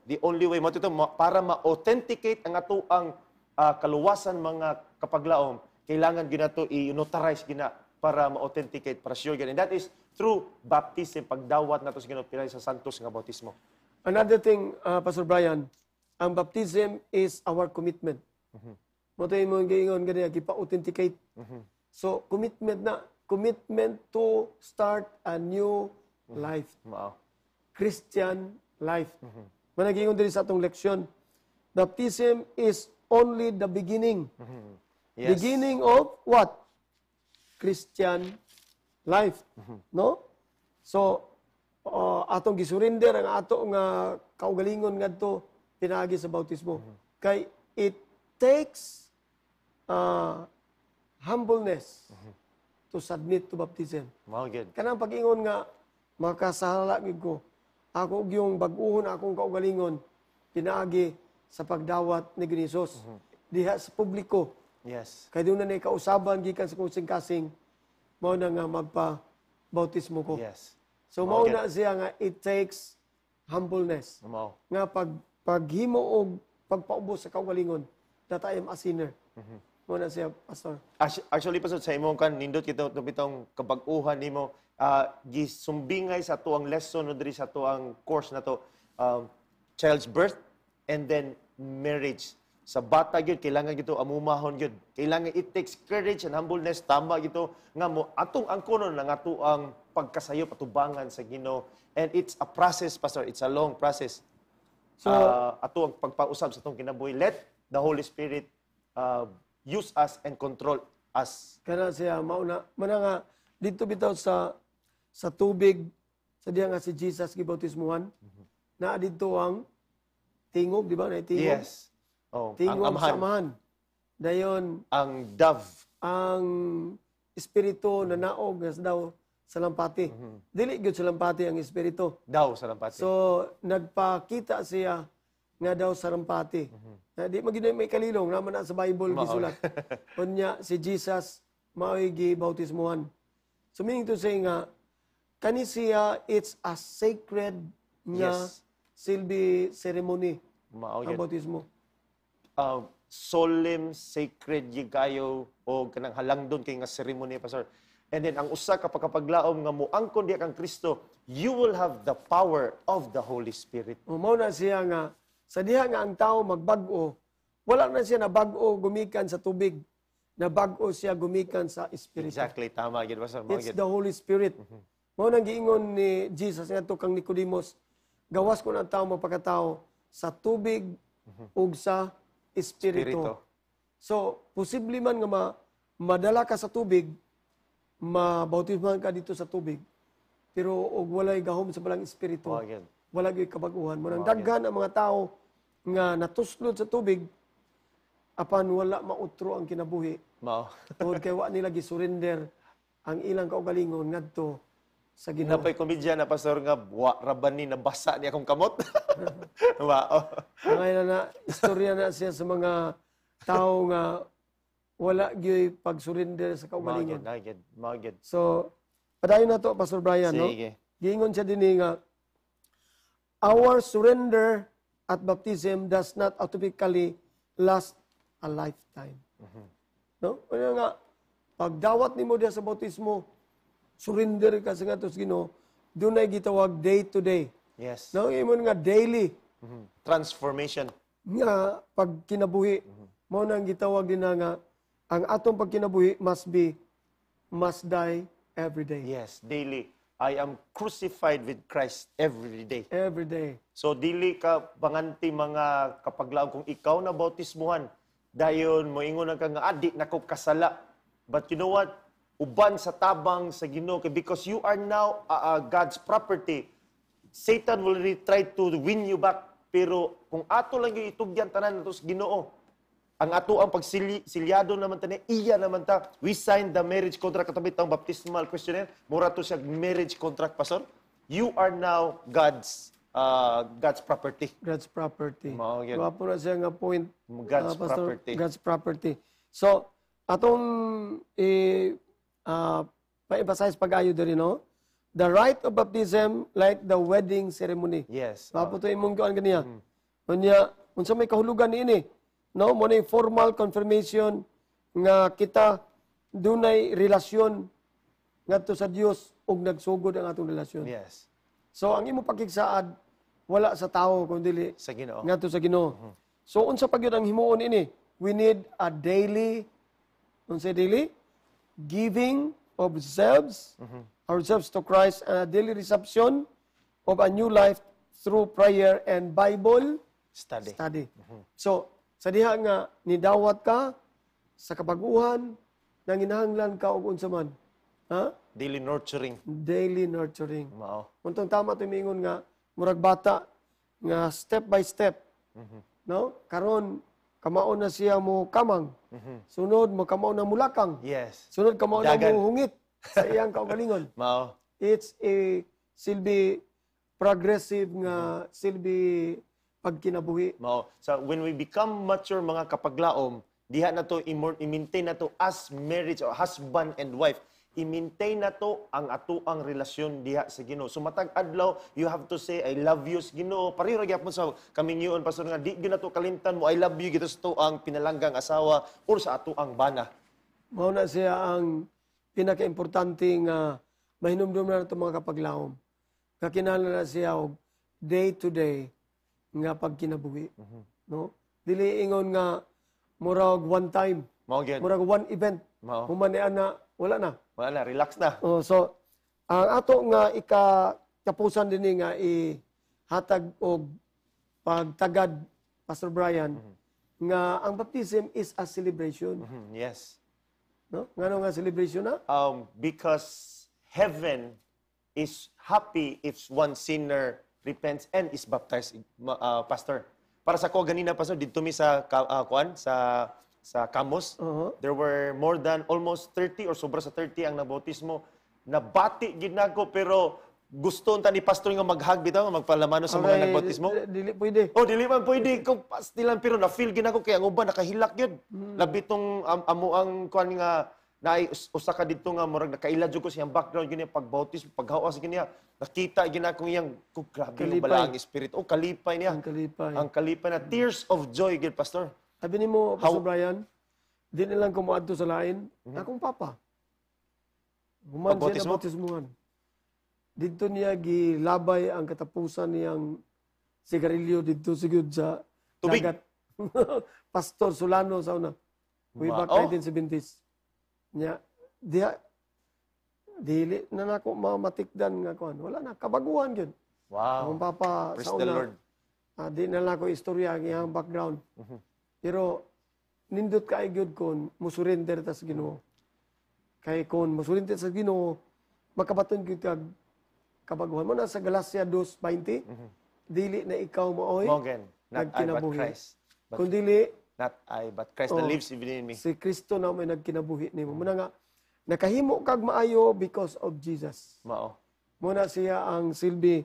The only way, matuto, para ma-authenticate ang ato ang uh, kaluwasan mga kapaglaom, kailangan gina to i-notarize gina para ma-authenticate para sure And that is through baptism, pagdawat nato sa Ginoo pilay sa santos nga bautismo. Another thing, uh, Pastor Brian, ang baptism is our commitment. Mm-hmm. Mo mm-hmm. mo gingon gani gipa-authenticate. Mm-hmm. So commitment na commitment to start a new mm-hmm. life. Wow. Christian life. Mm-hmm. Managingon diri sa atong leksyon. Baptism is only the beginning. Mm-hmm. Yes. Beginning of what? Christian life. No? So, uh, atong gisurinder ang ato nga uh, kaugalingon ngadto pinaagi sa bautismo. Mm-hmm. Kay it takes uh, humbleness mm-hmm. to submit to baptism. Well, good. Kanang pag-ingon nga makasahala gid ko. Ako yung baguhon uhon akong kaugalingon pinaagi sa pagdawat ni Ginisos. Mm-hmm. Diha sa publiko Yes. Kaya doon na na kausaban, gikan sa kusing kasing, mao na nga magpa-bautismo ko. Yes. So, mao na siya nga, it takes humbleness. Mao. Nga pag, paghimo og pagpaubos sa kaugalingon, that I am a sinner. Mm-hmm. na siya, Pastor. Actually, Pastor, sa imong kan, nindot kita itong kabag-uhan ni mo, uh, ah, gisumbingay sa tuang lesson no diri sa tuang course na to, um, child's birth and then marriage sa bata gyud kailangan gito amumahon gyud kailangan it takes courage and humbleness tama gito nga mo atong angkonon nga ato ang pagkasayo patubangan sa Ginoo and it's a process pastor it's a long process so uh, ato ang pagpausab sa atong kinabuhi let the holy spirit uh, use us and control us kana siya mauna man nga dito bitaw sa sa tubig sa diha nga si Jesus gibautismuhan mm-hmm. na dito ang tingog di ba na tingog yes Oh, tingog ang amhan. samahan. Dayon, ang dove. Ang espiritu na naog daw sa lampati. Mm-hmm. Dili gyud sa lampati ang espiritu. Daw sa lampati. So nagpakita siya nga daw sa lampati. Mm-hmm. di magid may kalilong na man sa Bible gisulat. Unya si Jesus maoy gi gibautismuhan. So meaning to say nga kani siya it's a sacred nga yes. silbi ceremony. Mao ang bautismo uh, solemn, sacred, yigayo, o kanang halang halangdon kay nga ceremony, Pastor. And then, ang usa ka pagkapaglaom nga mo, ang kundi kang Kristo, you will have the power of the Holy Spirit. Umaw na siya nga, sa diha nga ang tao magbago, wala na siya na bago gumikan sa tubig, na bago siya gumikan sa Espiritu. Exactly, tama. Gid, Pastor. It's the Holy Spirit. Mm-hmm. nang giingon ni Jesus nga to kang Nicodemus, gawas ko ng tao mapakatao sa tubig mm-hmm. ug sa espiritu. So, posible man nga ma, madala ka sa tubig, mabautisman ka dito sa tubig, pero og walay gahom sa balang espiritu. Oh, wala gyud kabaguhan mo nang oh, daghan ang mga tao nga natuslod sa tubig apan wala mautro ang kinabuhi. Mao. Tungod kay wa nila surrender ang ilang kaugalingon ngadto sa Ginoo. Napay komedya na pastor nga wa rabani na basa niya akong kamot. Wa. oh. Ngayon na istorya na siya sa mga tao nga wala gyoy pagsurrender sa kaugalingon. Magid, magid. So padayon na to Pastor Brian Sige. no. Giingon siya dinhi nga our surrender at baptism does not automatically last a lifetime. Mm-hmm. No? Kaya ano nga, pagdawat ni mo diya sa bautismo, surrender ka sa nga Ginoo, doon gitawag day to day. Yes. Nang imon nga daily. Mm-hmm. Transformation. Nga pag kinabuhi, mm-hmm. mao nang gitawag din nga ang atong pagkinabuhi must be must die every day. Yes, daily. I am crucified with Christ every day. Every day. So dili ka banganti mga kapaglaom kung ikaw na bautismuhan dayon mo ingon nga nga na ko kasala. But you know what? uban sa tabang sa Ginoo because you are now uh, uh, God's property. Satan will really try to win you back pero kung ato lang yung itugyan tanan nato sa Ginoo, ang ato ang pagsilyado naman tani iya naman ta we signed the marriage contract katabi tang baptismal questionnaire mura to siya marriage contract pastor you are now God's uh, God's property God's property mao gyud ra siya nga point God's uh, pastor, property God's property so atong eh, uh, ah, pa-emphasize pag-ayo diri no? The rite of baptism like the wedding ceremony. Yes. Ah. Maputo uh, imong kuan ganiya. Mm. Unya unsa may kahulugan ini? No, mo ni formal confirmation nga kita dunay relasyon ngadto sa Dios ug nagsugod ang atong relasyon. Yes. So ang imo pakigsaad wala sa tao kundi sa Ginoo. Ngadto sa Ginoo. Mm-hmm. So unsa pagyud ang himuon ini? We need a daily unsa daily? giving of selves, mm-hmm. ourselves to Christ, and a daily reception of a new life through prayer and Bible study. study. Mm-hmm. So, sa diha nga nidawat ka sa kabaguhan, nanginahanglan ka og unsa man. Ha? Daily nurturing. Daily nurturing. Mao. Untong tama to mingon nga murag bata nga step by step. Mm-hmm. No? Karon kamao na siya mo kamang. Mhm. Sunod mo kamao na mulakang. Yes. Sunod kamao na Dagan. mo hungit sa iyang kaugalingon. Mao. It's a silbi progressive nga mhm. silbi pagkinabuhi. Mao. So when we become mature mga kapaglaom, diha na to i-maintain na to as marriage or husband and wife i-maintain na to ang ato ang relasyon diha sa Ginoo. So matag adlaw, you have to say I love you sa Ginoo. Pariro gyapon sa kamingion pastor nga di gyud nato kalimtan mo I love you gito sa to ang pinalanggang asawa or sa ato ang bana. Mao na siya ang pinakaimportante nga mahinumdum na nato mga kapaglahom. Kakinala na siya og day to day nga pagkinabuhi. Mm-hmm. No? Dili ingon nga murag one time. Mao Murag one event. Mao. Humanian ana wala na. Wala relax na. Oh, so, ang ato nga ikatapusan din nga ihatag og pagtagad, Pastor Brian, mm -hmm. nga ang baptism is a celebration. Mm -hmm. Yes. No? Ngano nga celebration na? Um, because heaven is happy if one sinner repents and is baptized, uh, Pastor. Para sa ko, ganina, Pastor, dito mi sa, uh, ah, kuan, sa sa Camus, uh-huh. there were more than almost 30 or sobra sa 30 ang nabautismo. Nabati gid nako pero gusto unta ni pastor nga maghag bitaw magpalamano sa mga nagbautismo? Dili pwede. Oh, dili man pwede ko pastilan pero na feel gid nako kay ang uban nakahilak gyud. Hmm. Labi tong am, amo ang kuan nga na usa ka didto nga murag nakaila jud ko siyang background gyud pagbautismo, paghawas gyud niya. Nakita gyud nako iyang ko grabe yung balang spirit. Oh, kalipay niya. Ang kalipay. Ang kalipay na tears of joy gyud pastor. Sabi ni mo, Pastor How? Brian, di nilang kumuadto sa lain, mm-hmm. akong papa. Human siya na bautismuhan. Dito niya gilabay ang katapusan niyang sigarilyo dito sigud sa Tubig. dagat. Pastor Solano sa una. Way back oh. 1970s. Niya, diha, dili na nako mamatikdan nga kuan. Wala na kabaguhan gyud. Wow. Akong papa Praise sa una. Lord. Uh, di na lang ako istorya ang iyang background. Mm-hmm. Pero nindot kay gyud kon musurrender ta sa Ginoo. Kay kon musurrender sa Ginoo makabaton gyud kag kabaguhan mo na sa Galacia 2:20. Mm-hmm. Dili na ikaw maoy Mogen, not nagkinabuhi. I but Christ. But Kung dili not I but Christ oh, that lives even in me. Si Kristo na may nagkinabuhi nimo. Muna mhm. nga nakahimo kag maayo because of Jesus. Mao. Muna siya ang silbi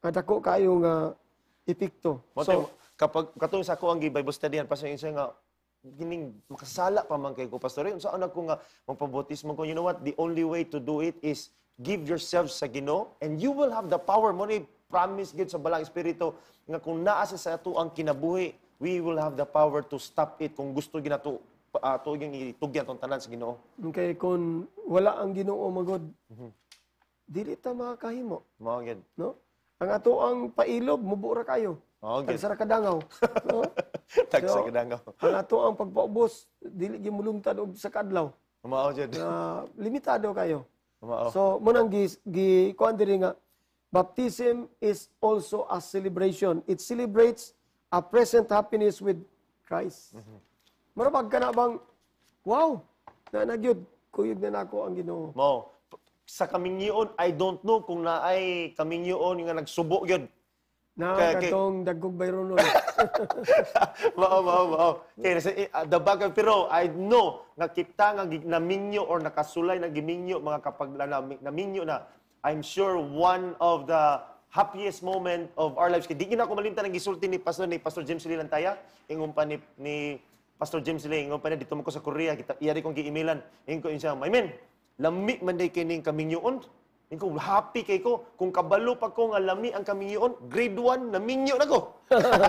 nga dako kayo nga epekto. So, Kapag katong sa ako ang Bible study yan, pastor Insoy nga, gining makasala pa man kay ko, pastor. Yun, saan ako nga magpabotismo ko? You know what? The only way to do it is give yourself sa Ginoo and you will have the power. Mo ni promise gid sa balang espiritu nga kung naa sa ato ang kinabuhi, we will have the power to stop it kung gusto ginato uh, ah, to yung itugyan tong tanan sa Ginoo. Okay, kung wala ang Ginoo magod, mm-hmm. dili ta makahimo. Mao no? Ang ato ang pailob, mubura kayo. Oh, okay. Tagsara kadangaw. no? Oh. Tagsara so, kadangaw. Ang ato ang pagpaubos, dili gyud mulungtad og sa kadlaw. Mao jud. Uh, limitado kayo. Mao. So mo nang gi, gi kuan diri nga baptism is also a celebration. It celebrates a present happiness with Christ. Mm -hmm. ka na bang wow, na nagyud kuyog na nako ang Ginoo. Mao. Sa kaming yun, I don't know kung naay kaming yun nga nagsubo yun Nakakatong dagkog bayroon nun. wow, wow, wow. Eh, the sa of pero I know nga kita nga naminyo or nakasulay na giminyo mga kapag na naminyo na I'm sure one of the happiest moment of our lives. Kaya di na ako malimta ng gisulti ni Pastor, ni Pastor James Lilantaya, ingon pa ni, ni Pastor James Lee, ingon pa na dito mo ko sa Korea, kita, iyari kong giimilan, ingon ko siya, my men, lami man day kining kaminyoon, Ingkong happy kay ko kung kabalo pa ko nga lami ang kamingion, grade 1 na minyo na ko.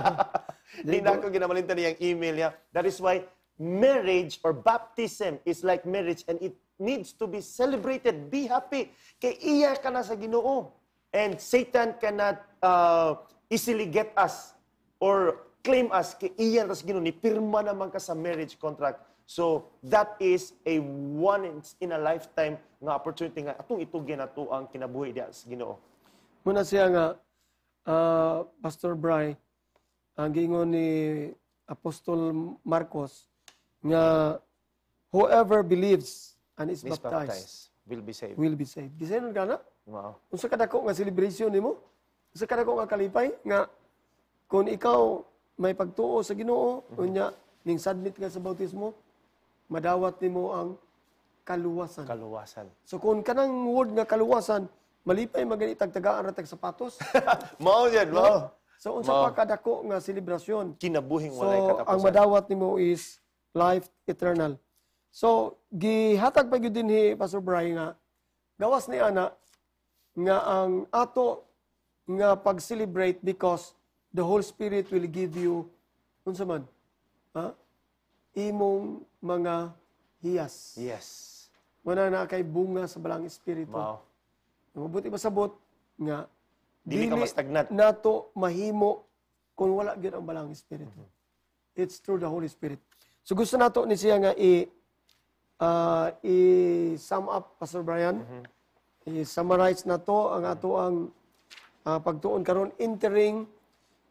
Di na ko ginamalintan niyang email niya. That is why marriage or baptism is like marriage and it needs to be celebrated. Be happy. Kay iya ka na sa ginoo. And Satan cannot uh, easily get us or claim us kay iya na sa ginoo. Ni pirma naman ka sa marriage contract So, that is a one in a lifetime nga opportunity nga atong itugyan ginato ang kinabuhi diya sa Ginoo. Muna siya nga uh, Pastor Bry ang gingon ni Apostol Marcos nga whoever believes and is baptized, baptized will be saved. Will be saved. Di sayon kana? Wow. Unsa kadako nga celebration nimo? Unsa kadako nga kalipay nga kung ikaw may pagtuo sa Ginoo, mm-hmm. unya ning submit nga sa bautismo, madawat nimo ang kaluwasan. Kaluwasan. So kung kanang word nga kaluwasan, malipay magani tagtagaan ra tag sapatos. mao yan, mao. So unsa pa kadako nga selebrasyon? Kinabuhing walay so, katapusan. ang madawat nimo is life eternal. So gihatag pa gyud dinhi Pastor Brian nga gawas ni ana nga ang ato nga pag-celebrate because the Holy Spirit will give you unsa man ha? imong mga hiyas. Yes. Muna na kay bunga sa balang espiritu. Wow. Mabuti masabot nga dili ka mastagnat. Nato mahimo kung wala gyud ang balang espiritu. Mm-hmm. It's through the Holy Spirit. So gusto nato ni siya nga i uh, i sum up Pastor Brian. Mm-hmm. I-summarize nato ang mm-hmm. ato ang uh, pagtuon karon entering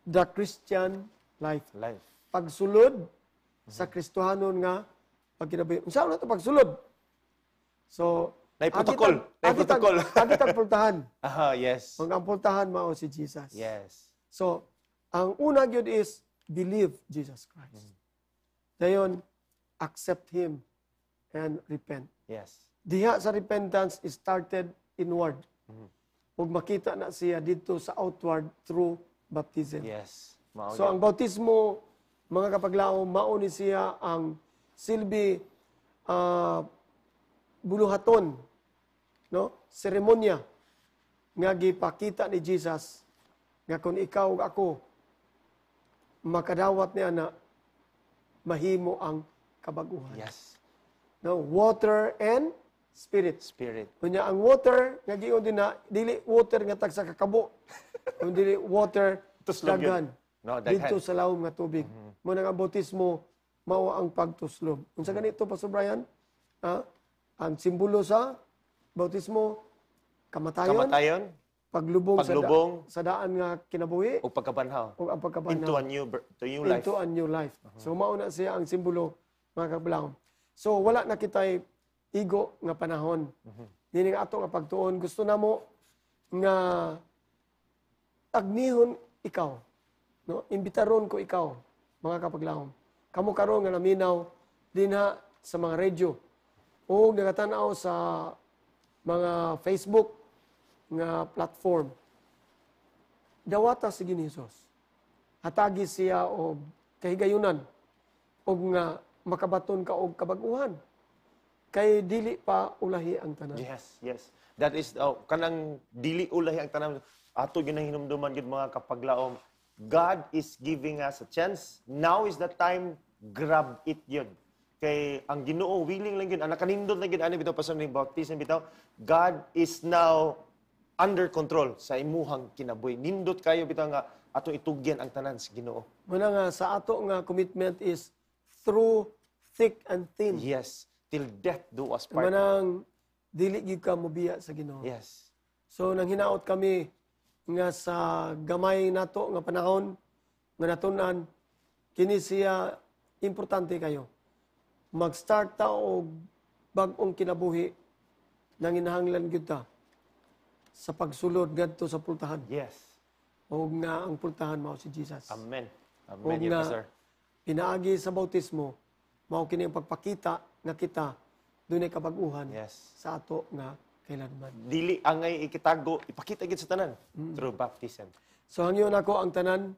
the Christian life. Life. Pagsulod mm-hmm. sa Kristohanon nga pag kinabi, unsa na to pagsulod. So, na protocol. na protocol. Agit ang pultahan. Aha, yes. Ang pultahan mao si Jesus. Yes. So, ang una gyud is believe Jesus Christ. Mm. Dayon accept him and repent. Yes. Diha sa repentance is started inward. Mm. Ug makita na siya dito sa outward through baptism. Yes. Mao so ang bautismo mga kapaglao mao ni siya ang silbi uh, buluhaton, no? seremonya nga gipakita ni Jesus nga kung ikaw ug ako makadawat ni ana mahimo ang kabaguhan. Yes. No, water and spirit. Spirit. Kunya ang water nga giingon din na dili water nga tagsa kakabo. Kundi dili water dagan. No, daghan. Dito sa lawom nga tubig. Mm-hmm. Mo nang ang mao ang pagtuslob. Unsa ganito Pastor Brian? Ah, ang simbolo sa bautismo kamatayon, Kamatayon, paglubong, Paglubong. sa, da- sa daan nga kinabuhi o pagkabanhaw. ug ang pagkabanhaw Into a new, bir- to new life. into a new life. So mao na siya ang simbolo mga kablaw. So wala na kitay igo nga panahon. Nini mhm. nga ato nga pagtuon gusto namo nga agnihon ikaw. No, imbitaron ko ikaw mga kapaglahom kamo karon nga naminaw dinha sa mga radyo o nagatanaw sa mga Facebook nga platform. Dawata si Ginisos. Hatagi siya o kahigayunan o nga makabaton ka og kabaguhan. Kay dili pa ulahi ang tanan. Yes, yes. That is oh, kanang dili ulahi ang tanan. Ato gyud ang hinumduman gyud mga kapaglaom God is giving us a chance. Now is the time, grab it yun. Kay ang ginoo, willing lang yun, ang nakanindot na yun, ano bitaw, pasan ng baptism bitaw, God is now under control sa imuhang kinabuhi. Nindot kayo bitaw nga, ato itugyan ang tanan sa ginoo. Muna nga, sa ato nga commitment is through thick and thin. Yes, till death do us part. nga, dili gyud ka mo biya sa ginoo. Yes. So, nang hinaot kami, nga sa gamay nato nga panahon nga natunan kini siya importante kayo. Mag-start ta og bag-ong kinabuhi nang inahanglan gyud ta sa pagsulod ngadto sa pultahan. Yes. O nga ang pultahan mao si Jesus. Amen. Amen, o nga, yes, sir. Pinaagi sa bautismo mao kini ang pagpakita nga kita dunay kabaguhan yes. sa ato nga Kailanman. Dili angay ikitago, ipakita gid sa tanan mm. through baptism. So hangyo nako ang tanan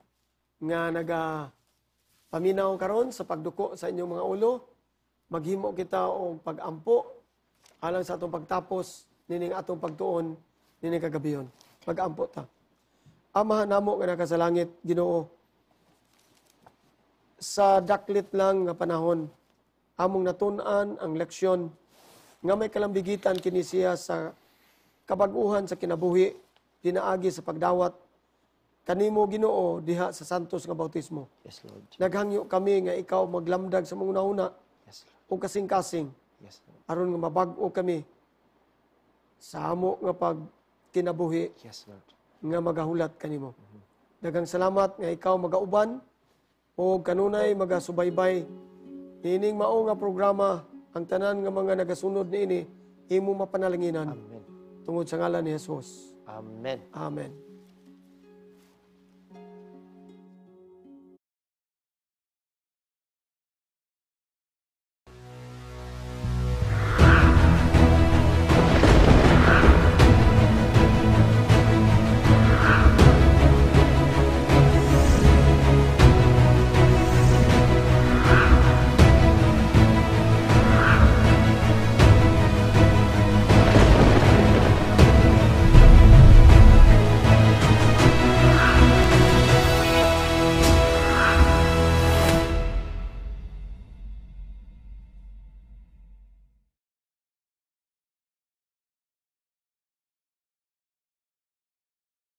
nga naga paminaw karon sa pagduko sa inyong mga ulo. Maghimo kita og pagampo alang sa atong pagtapos nining atong pagtuon nining kagabiyon. Pagampo ta. Ama namo nga naka sa langit, Ginoo. Sa daklit lang nga panahon, among natun-an ang leksyon nga may kalambigitan kini siya sa kabaguhan sa kinabuhi, pinaagi sa pagdawat, kanimo ginoo diha sa santos nga bautismo. Yes, Lord. Naghangyo kami nga ikaw maglamdag sa mga una Yes, Lord. o kasing-kasing. Yes, Lord. Aron nga mabag-o kami sa amo nga pag kinabuhi yes, Lord. nga magahulat kanimo. Mm-hmm. Dagang salamat nga ikaw magauban o kanunay magasubaybay ining mao nga programa ang tanan nga mga nagasunod ini imo mapanalanginan. Amen. Tungod sa ngalan ni Jesus. Amen. Amen.